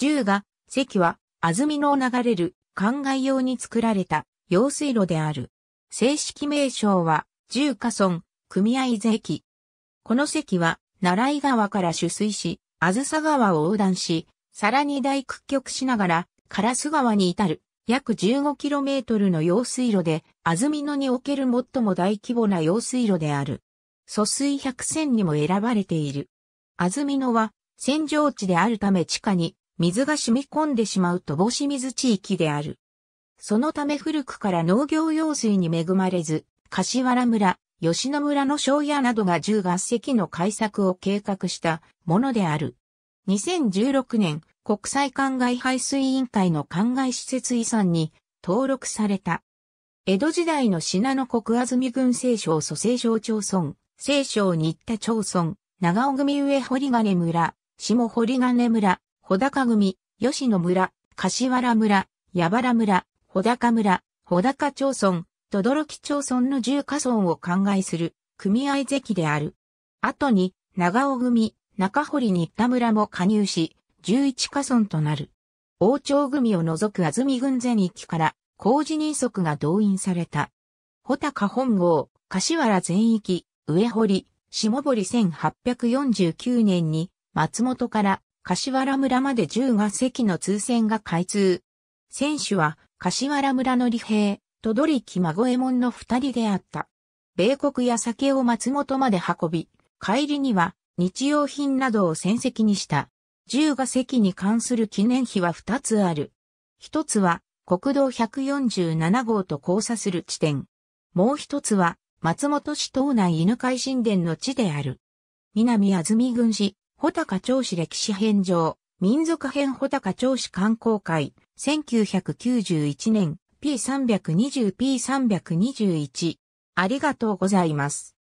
銃が、関は、安曇野を流れる、灌漑用に作られた、用水路である。正式名称は、十河村、組合税この関は、奈良井川から取水し、あずさ川を横断し、さらに大屈曲しながら、烏川に至る、約 15km の用水路で、安曇野における最も大規模な用水路である。疎水百選にも選ばれている。安曇野は、扇状地であるため地下に水が染み込んでしまうとし水地域である。そのため古くから農業用水に恵まれず、柏原村、吉野村の庄屋などが10合石の開削を計画したものである。2016年、国際灌漑排水委員会の灌漑施設遺産に登録された。江戸時代の信濃国安住郡西省蘇西省町村、西省新田町村、長尾組上堀金村、下堀金村、穂高組、吉野村、柏原村、矢原村、穂高村、穂高町村、轟町村の10家村を考えする組合関である。後に、長尾組、中堀新田村も加入し、11家村となる。王朝組を除く安住軍全域から、工事人足が動員された。穂高本郷、柏原全域、上堀、下堀1849年に、松本から柏原村まで10が席の通船が開通。選手は、柏原村の利兵、とどりき孫右衛門の二人であった。米国や酒を松本まで運び、帰りには日用品などを戦績にした。十が席に関する記念碑は二つある。一つは国道147号と交差する地点。もう一つは松本市島内犬飼神殿の地である。南安住郡市、穂高町市歴史編上、民族編穂高町市観光会、1991年 P320P321。ありがとうございます。